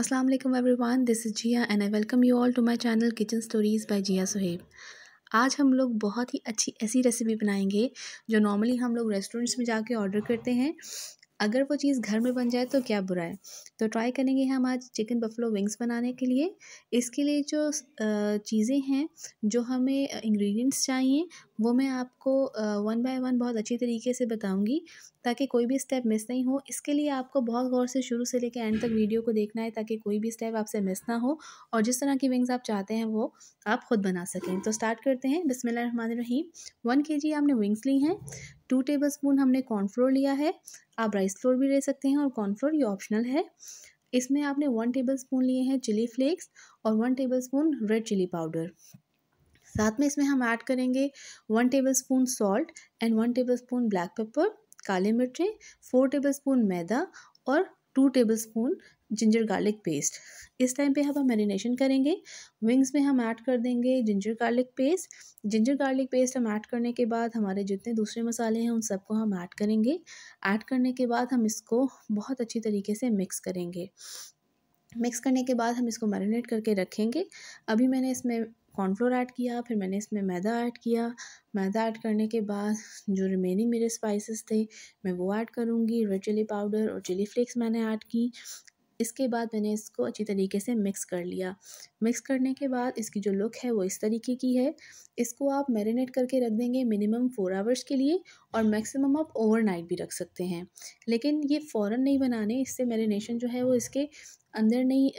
अस्सलाम वालेकुम everyone this is Zia and I welcome you all to my channel kitchen stories by Zia Suhaib आज हम लोग बहुत ही अच्छी ऐसी रेसिपी बनाएंगे जो नॉर्मली हम लोग रेस्टोरेंट्स में जाके ऑर्डर करते हैं अगर वो चीज़ घर में बन जाए तो क्या बुरा है तो ट्राई करेंगे हम आज चिकन बफलो विंग्स बनाने के लिए इसके लिए जो चीज़ें हैं जो हमें इंग्रेडिएंट्स चाहिए वो मैं आपको वन बाय वन बहुत अच्छी तरीके से बताऊंगी ताकि कोई भी स्टेप मिस नहीं हो इसके लिए आपको बहुत गौर से शुरू से लेकर एंड तक वीडियो को देखना है ताकि कोई भी स्टेप आपसे मिस ना हो और जिस तरह की विंग्स आप चाहते हैं वो आप ख़ुद बना सकें तो स्टार्ट करते हैं बिसमिल्ल रहीम वन के जी आपने विंग्स ली हैं टू टेबल स्पून हमने कॉर्नफ्लोर लिया है आप राइस फ्लोर भी ले सकते हैं और कॉर्नफ्लोर ये ऑप्शनल है इसमें आपने वन टेबल स्पून लिए हैं चिली फ्लेक्स और one tablespoon red chilli powder साथ में इसमें हम ऐड करेंगे one tablespoon salt and one tablespoon black pepper काले मिर्चें फोर टेबल स्पून मैदा और two tablespoon ginger garlic paste इस टाइम पे हम हम मैरिनेशन करेंगे विंग्स में हम ऐड कर देंगे ginger garlic paste ginger garlic paste हम ऐड करने के बाद हमारे जितने दूसरे मसाले हैं उन सबको हम ऐड करेंगे ऐड करने के बाद हम इसको बहुत अच्छी तरीके से मिक्स करेंगे मिक्स करने के बाद हम इसको मैरिनेट करके रखेंगे अभी मैंने इसमें कॉर्नफ्लोर ऐड किया फिर मैंने इसमें मैदा ऐड किया मैदा ऐड करने के बाद जो रिमेनिंग मेरे स्पाइसेस थे मैं वो ऐड करूँगी रेड चिली पाउडर और चिली फ्लेक्स मैंने ऐड की इसके बाद मैंने इसको अच्छी तरीके से मिक्स कर लिया मिक्स करने के बाद इसकी जो लुक है वो इस तरीके की है इसको आप मैरिनेट करके रख देंगे मिनिमम फ़ोर आवर्स के लिए और मैक्सिमम आप ओवरनाइट भी रख सकते हैं लेकिन ये फ़ौर नहीं बनाने इससे मैरिनेशन जो है वो इसके अंदर नहीं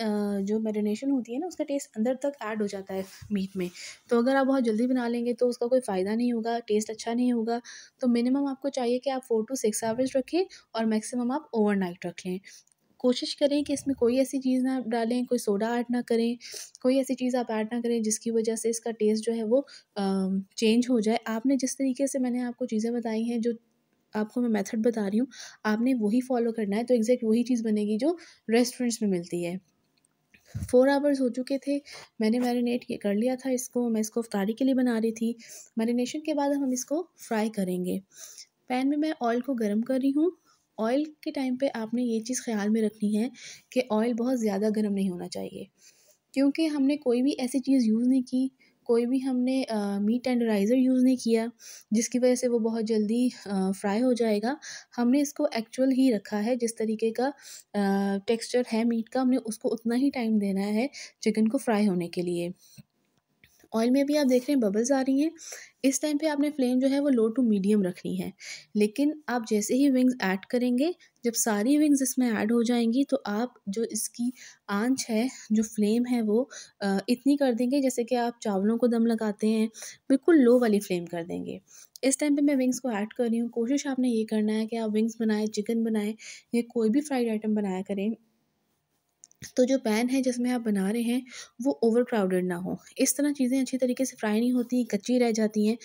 जो मैरिनेशन होती है ना उसका टेस्ट अंदर तक ऐड हो जाता है मीट में तो अगर आप बहुत जल्दी बना लेंगे तो उसका कोई फ़ायदा नहीं होगा टेस्ट अच्छा नहीं होगा तो मिनिमम आपको चाहिए कि आप फोर टू सिक्स आवर्स रखें और मैक्सिमम आप ओवरनाइट रख लें कोशिश करें कि इसमें कोई ऐसी चीज़ ना डालें कोई सोडा ऐड ना करें कोई ऐसी चीज़ आप ऐड ना करें जिसकी वजह से इसका टेस्ट जो है वो चेंज हो जाए आपने जिस तरीके से मैंने आपको चीज़ें बताई हैं जो आपको मैं मेथड बता रही हूँ आपने वही फॉलो करना है तो एग्जैक्ट वही चीज़ बनेगी जो रेस्टोरेंट्स में मिलती है फोर आवर्स हो चुके थे मैंने मैरिनेट कर लिया था इसको मैं इसको अफ्तारी के लिए बना रही थी मैरिनेशन के बाद हम इसको फ्राई करेंगे पैन में मैं ऑयल को गर्म कर रही हूँ ऑयल के टाइम पे आपने ये चीज़ ख्याल में रखनी है कि ऑयल बहुत ज़्यादा गर्म नहीं होना चाहिए क्योंकि हमने कोई भी ऐसी चीज़ यूज़ नहीं की कोई भी हमने मीट टेंडराइज़र यूज़ नहीं किया जिसकी वजह से वो बहुत जल्दी फ्राई हो जाएगा हमने इसको एक्चुअल ही रखा है जिस तरीके का टेक्सचर है मीट का हमने उसको उतना ही टाइम देना है चिकन को फ्राई होने के लिए ऑयल में भी आप देख रहे हैं बबल्स आ रही हैं इस टाइम पे आपने फ्लेम जो है वो लो टू मीडियम रखनी है लेकिन आप जैसे ही विंग्स ऐड करेंगे जब सारी विंग्स इसमें ऐड हो जाएंगी तो आप जो इसकी आंच है जो फ्लेम है वो इतनी कर देंगे जैसे कि आप चावलों को दम लगाते हैं बिल्कुल लो वाली फ्लेम कर देंगे इस टाइम पे मैं विंग्स को ऐड कर रही हूँ कोशिश आपने ये करना है कि आप विंग्स बनाएं चिकन बनाएं या कोई भी फ्राइड आइटम बनाया करें तो जो पैन है जिसमें आप बना रहे हैं वो ओवर क्राउडेड ना हो इस तरह चीज़ें अच्छी तरीके से फ्राई नहीं होती कच्ची रह जाती हैं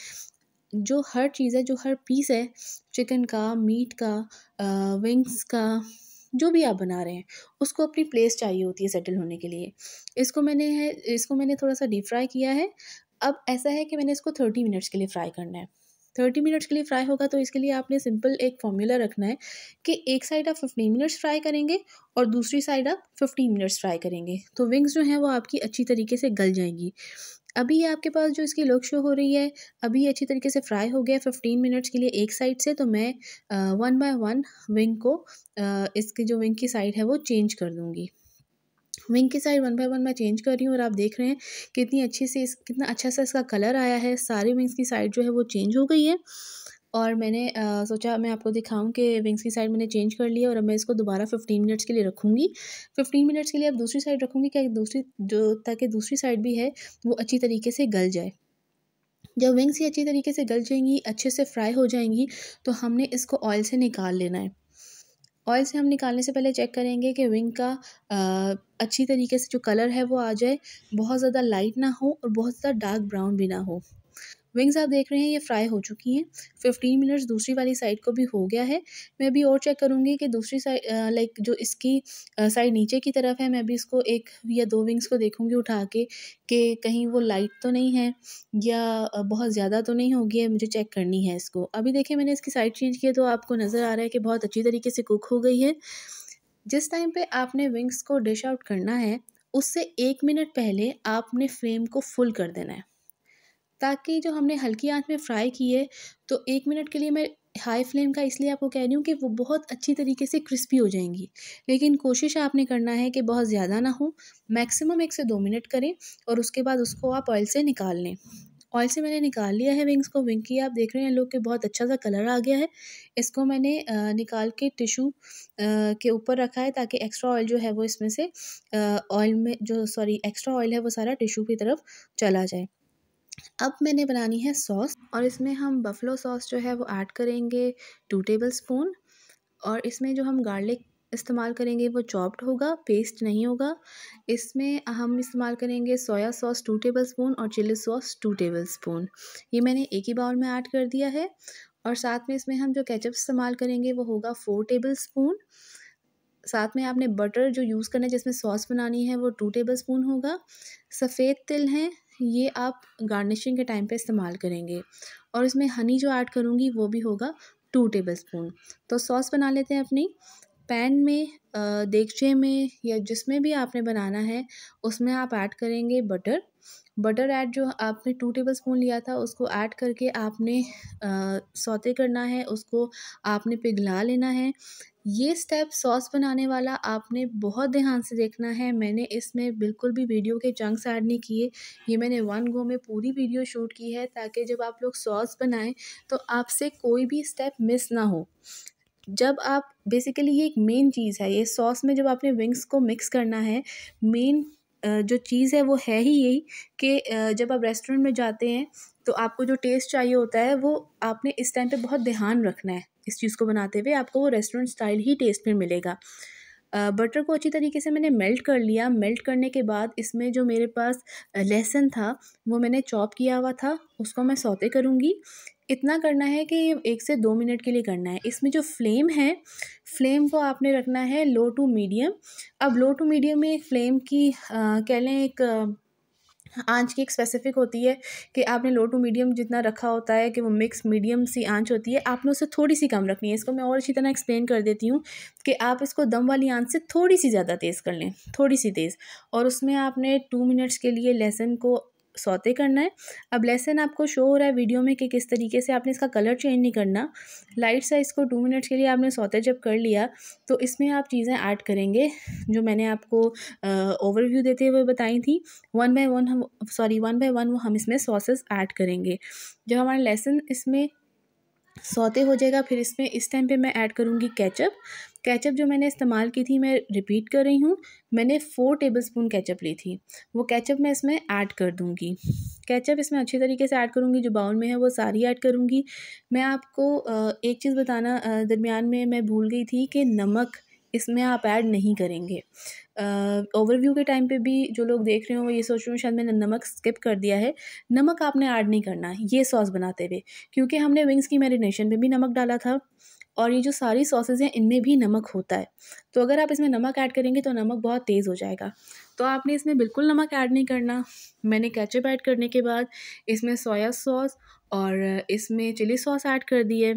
जो हर चीज़ है जो हर पीस है चिकन का मीट का आ, विंग्स का जो भी आप बना रहे हैं उसको अपनी प्लेस चाहिए होती है सेटल होने के लिए इसको मैंने है इसको मैंने थोड़ा सा डीप फ्राई किया है अब ऐसा है कि मैंने इसको थर्टी मिनट्स के लिए फ्राई करना है थर्टी मिनट्स के लिए फ्राई होगा तो इसके लिए आपने सिंपल एक फॉर्मूला रखना है कि एक साइड आप फिफ्टीन मिनट्स फ्राई करेंगे और दूसरी साइड आप फिफ्टीन मिनट्स फ्राई करेंगे तो विंग्स जो हैं वो आपकी अच्छी तरीके से गल जाएंगी अभी आपके पास जो इसकी लुक शो हो रही है अभी अच्छी तरीके से फ्राई हो गया फिफ्टीन मिनट्स के लिए एक साइड से तो मैं वन बाय वन विंग को आ, uh, इसकी जो विंग की साइड है वो चेंज कर दूँगी विंग की साइड वन बाय वन मैं चेंज कर रही हूँ और आप देख रहे हैं कितनी अच्छी से इस कितना अच्छा सा इसका कलर आया है सारी विंग्स की साइड जो है वो चेंज हो गई है और मैंने आ, सोचा मैं आपको दिखाऊं कि विंग्स की साइड मैंने चेंज कर लिया और अब मैं इसको दोबारा फिफ्टीन मिनट्स के लिए रखूँगी फिफ्टीन मिनट्स के लिए अब दूसरी साइड रखूँगी क्या दूसरी जो ताकि दूसरी साइड भी है वो अच्छी तरीके से गल जाए जब विंग्स ही अच्छी तरीके से गल जाएंगी अच्छे से फ्राई हो जाएंगी तो हमने इसको ऑयल से निकाल लेना है ऑयल से हम निकालने से पहले चेक करेंगे कि विंग का आ, अच्छी तरीके से जो कलर है वो आ जाए बहुत ज़्यादा लाइट ना हो और बहुत ज़्यादा डार्क ब्राउन भी ना हो विंग्स आप देख रहे हैं ये फ्राई हो चुकी हैं फिफ्टीन मिनट्स दूसरी वाली साइड को भी हो गया है मैं भी और चेक करूँगी कि दूसरी साइड लाइक जो इसकी साइड नीचे की तरफ है मैं भी इसको एक या दो विंग्स को देखूँगी उठा के कि कहीं वो लाइट तो नहीं है या बहुत ज़्यादा तो नहीं होगी है मुझे चेक करनी है इसको अभी देखिए मैंने इसकी साइड चेंज किया तो आपको नज़र आ रहा है कि बहुत अच्छी तरीके से कुक हो गई है जिस टाइम पर आपने विंग्स को डिश आउट करना है उससे एक मिनट पहले आपने फ्लेम को फुल कर देना है ताकि जो हमने हल्की आंच में फ्राई की है तो एक मिनट के लिए मैं हाई फ्लेम का इसलिए आपको कह रही हूँ कि वो बहुत अच्छी तरीके से क्रिस्पी हो जाएंगी लेकिन कोशिश आपने करना है कि बहुत ज़्यादा ना हो मैक्सिमम एक से दो मिनट करें और उसके बाद उसको आप ऑयल से निकाल लें ऑयल से मैंने निकाल लिया है विंग्स को विंग की आप देख रहे हैं लोग के बहुत अच्छा सा कलर आ गया है इसको मैंने निकाल के टिशू के ऊपर रखा है ताकि एक्स्ट्रा ऑयल जो है वो इसमें से ऑयल में जो सॉरी एक्स्ट्रा ऑयल है वो सारा टिशू की तरफ चला जाए अब मैंने बनानी है सॉस और इसमें हम बफलो सॉस जो है वो ऐड करेंगे टू टेबल स्पून और इसमें जो हम गार्लिक इस्तेमाल करेंगे वो चॉप्ड होगा पेस्ट नहीं होगा इसमें हम इस्तेमाल करेंगे soya sauce two tablespoon और chilli sauce two tablespoon ये मैंने एक ही बाउल में ऐड कर दिया है और साथ में इसमें हम जो केचप इस्तेमाल करेंगे वो होगा फोर टेबल स्पून साथ में आपने बटर जो यूज़ करना है जिसमें सॉस बनानी है वो टू टेबल स्पून होगा सफ़ेद तिल हैं ये आप गार्निशिंग के टाइम पे इस्तेमाल करेंगे और इसमें हनी जो ऐड करूँगी वो भी होगा टू टेबल स्पून तो सॉस बना लेते हैं अपनी पैन में देगचे में या जिसमें भी आपने बनाना है उसमें आप ऐड करेंगे बटर बटर ऐड जो आपने टू टेबल स्पून लिया था उसको ऐड करके आपने सौते करना है उसको आपने पिघला लेना है ये स्टेप सॉस बनाने वाला आपने बहुत ध्यान से देखना है मैंने इसमें बिल्कुल भी वीडियो के चंक्स ऐड नहीं किए ये मैंने वन गो में पूरी वीडियो शूट की है ताकि जब आप लोग सॉस बनाएं तो आपसे कोई भी स्टेप मिस ना हो जब आप बेसिकली ये एक मेन चीज़ है ये सॉस में जब आपने विंग्स को मिक्स करना है मेन जो चीज़ है वो है ही यही कि जब आप रेस्टोरेंट में जाते हैं तो आपको जो टेस्ट चाहिए होता है वो आपने इस टाइम पे बहुत ध्यान रखना है इस चीज़ को बनाते हुए आपको वो रेस्टोरेंट स्टाइल ही टेस्ट में मिलेगा बटर को अच्छी तरीके से मैंने मेल्ट कर लिया मेल्ट करने के बाद इसमें जो मेरे पास लहसुन था वो मैंने चॉप किया हुआ था उसको मैं सौते करूँगी इतना करना है कि एक से दो मिनट के लिए करना है इसमें जो फ्लेम है फ्लेम को आपने रखना है लो टू मीडियम अब लो टू मीडियम में एक फ्लेम की कह लें एक आँच की एक स्पेसिफ़िक होती है कि आपने लो टू मीडियम जितना रखा होता है कि वो मिक्स मीडियम सी आँच होती है आपने उससे थोड़ी सी कम रखनी है इसको मैं और अच्छी तरह एक्सप्लेन कर देती हूँ कि आप इसको दम वाली आँच से थोड़ी सी ज़्यादा तेज़ कर लें थोड़ी सी तेज़ और उसमें आपने टू मिनट्स के लिए लहसन को सौते करना है अब लेसन आपको शो हो रहा है वीडियो में कि किस तरीके से आपने इसका कलर चेंज नहीं करना लाइट साइज़ को टू मिनट्स के लिए आपने सौते जब कर लिया तो इसमें आप चीज़ें ऐड करेंगे जो मैंने आपको ओवरव्यू देते हुए बताई थी वन बाय वन हम सॉरी वन बाय वन वो हम इसमें सॉसेस ऐड करेंगे जब हमारा लेसन इसमें सौते हो जाएगा फिर इसमें इस टाइम पे मैं ऐड करूँगी केचप केचप जो मैंने इस्तेमाल की थी मैं रिपीट कर रही हूँ मैंने फ़ोर टेबल स्पून केचप ली थी वो केचप मैं इसमें ऐड कर दूँगी केचप इसमें अच्छे तरीके से ऐड करूँगी जो बाउल में है वो सारी ऐड करूँगी मैं आपको एक चीज़ बताना दरमियान में मैं भूल गई थी कि नमक इसमें आप ऐड नहीं करेंगे ओवरव्यू के टाइम पे भी जो लोग देख रहे हो ये सोच रहे हो शायद मैंने नमक स्किप कर दिया है नमक आपने ऐड नहीं करना ये सॉस बनाते हुए क्योंकि हमने विंग्स की मैरिनेशन में भी नमक डाला था और ये जो सारी सॉसेज हैं इनमें भी नमक होता है तो अगर आप इसमें नमक ऐड करेंगे तो नमक बहुत तेज़ हो जाएगा तो आपने इसमें बिल्कुल नमक ऐड नहीं करना मैंने कैचअप ऐड करने के बाद इसमें सोया सॉस और इसमें चिली सॉस ऐड कर दिए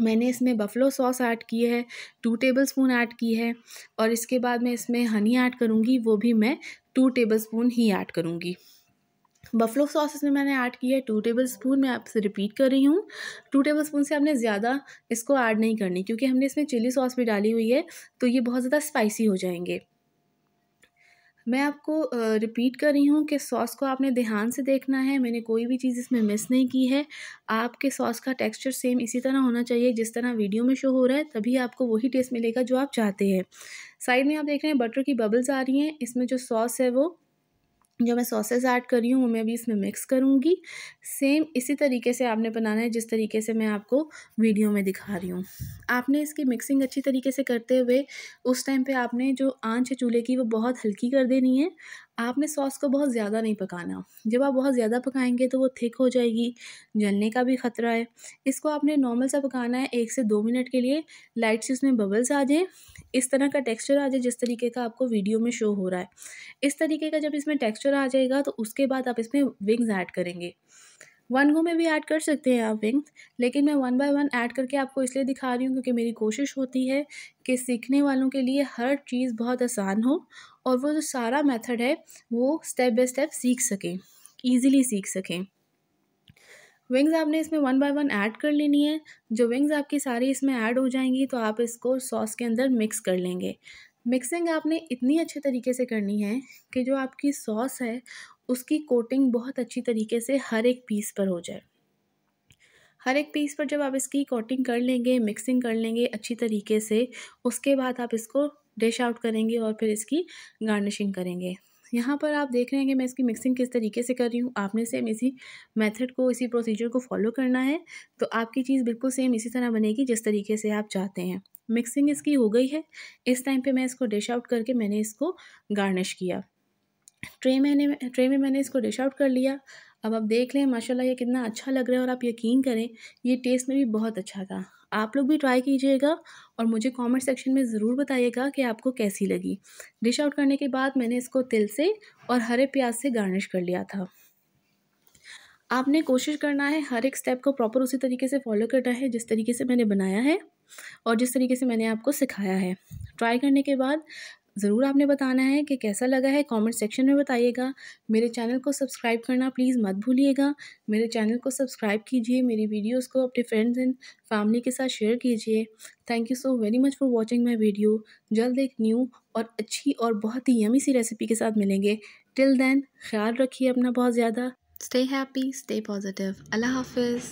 मैंने इसमें बफ़लो सॉस ऐड की है टू टेबल स्पून ऐड की है और इसके बाद मैं इसमें हनी ऐड करूँगी वो भी मैं टू टेबल स्पून ही ऐड करूँगी बफलो सॉस इसमें मैंने ऐड की है टू टेबल स्पून मैं आपसे रिपीट कर रही हूँ टू टेबल स्पून से आपने ज़्यादा इसको ऐड नहीं करनी क्योंकि हमने इसमें चिली सॉस भी डाली हुई है तो ये बहुत ज़्यादा स्पाइसी हो जाएंगे मैं आपको रिपीट कर रही हूँ कि सॉस को आपने ध्यान से देखना है मैंने कोई भी चीज़ इसमें मिस नहीं की है आपके सॉस का टेक्सचर सेम इसी तरह होना चाहिए जिस तरह वीडियो में शो हो रहा है तभी आपको वही टेस्ट मिलेगा जो आप चाहते हैं साइड में आप देख रहे हैं बटर की बबल्स आ रही हैं इसमें जो सॉस है वो जो मैं सॉसेस ऐड कर रही हूँ वो मैं भी इसमें मिक्स करूँगी सेम इसी तरीके से आपने बनाना है जिस तरीके से मैं आपको वीडियो में दिखा रही हूँ आपने इसकी मिक्सिंग अच्छी तरीके से करते हुए उस टाइम पे आपने जो आंच है चूल्हे की वो बहुत हल्की कर देनी है आपने सॉस को बहुत ज़्यादा नहीं पकाना जब आप बहुत ज़्यादा पकाएंगे तो वो थिक हो जाएगी जलने का भी ख़तरा है इसको आपने नॉर्मल सा पकाना है एक से दो मिनट के लिए लाइट से उसमें बबल्स आ जाएँ इस तरह का टेक्सचर आ जाए जिस तरीके का आपको वीडियो में शो हो रहा है इस तरीके का जब इसमें टेक्स्चर आ जाएगा तो उसके बाद आप इसमें विंग्स ऐड करेंगे वन गो में भी ऐड कर सकते हैं आप विंग्स लेकिन मैं वन बाय वन ऐड करके आपको इसलिए दिखा रही हूँ क्योंकि मेरी कोशिश होती है कि सीखने वालों के लिए हर चीज़ बहुत आसान हो और वो जो सारा मेथड है वो स्टेप बाय स्टेप सीख सकें ईज़िली सीख सकें विंग्स आपने इसमें वन बाय वन ऐड कर लेनी है जो विंग्स आपकी सारी इसमें ऐड हो जाएंगी तो आप इसको सॉस के अंदर मिक्स कर लेंगे मिक्सिंग आपने इतनी अच्छे तरीके से करनी है कि जो आपकी सॉस है उसकी कोटिंग बहुत अच्छी तरीके से हर एक पीस पर हो जाए हर एक पीस पर जब आप इसकी कोटिंग कर लेंगे मिक्सिंग कर लेंगे अच्छी तरीके से उसके बाद आप इसको डिश आउट करेंगे और फिर इसकी गार्निशिंग करेंगे यहाँ पर आप देख रहे हैं कि मैं इसकी मिक्सिंग किस तरीके से कर रही हूँ आपने सेम इसी मेथड को इसी प्रोसीजर को फॉलो करना है तो आपकी चीज़ बिल्कुल सेम इसी तरह बनेगी जिस तरीके से आप चाहते हैं मिक्सिंग इसकी हो गई है इस टाइम पे मैं इसको डिश आउट करके मैंने इसको गार्निश किया ट्रे मैंने ट्रे में मैंने इसको डिश आउट कर लिया अब आप देख लें माशाल्लाह ये कितना अच्छा लग रहा है और आप यकीन करें ये टेस्ट में भी बहुत अच्छा था आप लोग भी ट्राई कीजिएगा और मुझे कमेंट सेक्शन में ज़रूर बताइएगा कि आपको कैसी लगी डिश आउट करने के बाद मैंने इसको तिल से और हरे प्याज से गार्निश कर लिया था आपने कोशिश करना है हर एक स्टेप को प्रॉपर उसी तरीके से फॉलो करना है जिस तरीके से मैंने बनाया है और जिस तरीके से मैंने आपको सिखाया है ट्राई करने के बाद ज़रूर आपने बताना है कि कैसा लगा है कमेंट सेक्शन में बताइएगा मेरे चैनल को सब्सक्राइब करना प्लीज़ मत भूलिएगा मेरे चैनल को सब्सक्राइब कीजिए मेरी वीडियोस को अपने फ्रेंड्स एंड फैमिली के साथ शेयर कीजिए thank you so very much for watching my video जल्द एक न्यू और अच्छी और बहुत ही यमी सी रेसिपी के साथ मिलेंगे टिल देन ख्याल रखिए अपना बहुत ज़्यादा स्टे हैप्पी स्टे पॉजिटिव अल्लाह हाफिज़